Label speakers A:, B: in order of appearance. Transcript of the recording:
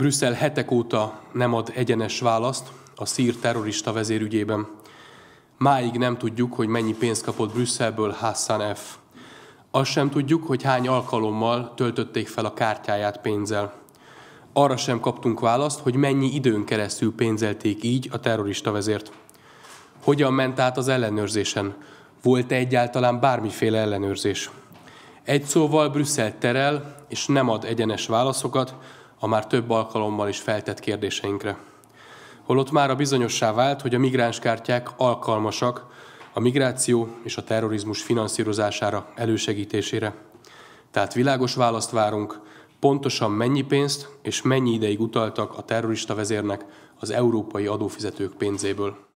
A: Brüsszel hetek óta nem ad egyenes választ a szír terrorista vezérügyében. Máig nem tudjuk, hogy mennyi pénzt kapott Brüsszelből Hassan F. Azt sem tudjuk, hogy hány alkalommal töltötték fel a kártyáját pénzzel. Arra sem kaptunk választ, hogy mennyi időn keresztül pénzelték így a terrorista vezért. Hogyan ment át az ellenőrzésen? Volt-e egyáltalán bármiféle ellenőrzés? Egy szóval Brüsszel terel, és nem ad egyenes válaszokat, a már több alkalommal is feltett kérdéseinkre. Holott már a bizonyossá vált, hogy a migránskártyák alkalmasak a migráció és a terrorizmus finanszírozására, elősegítésére. Tehát világos választ várunk, pontosan mennyi pénzt és mennyi ideig utaltak a terrorista vezérnek az európai adófizetők pénzéből.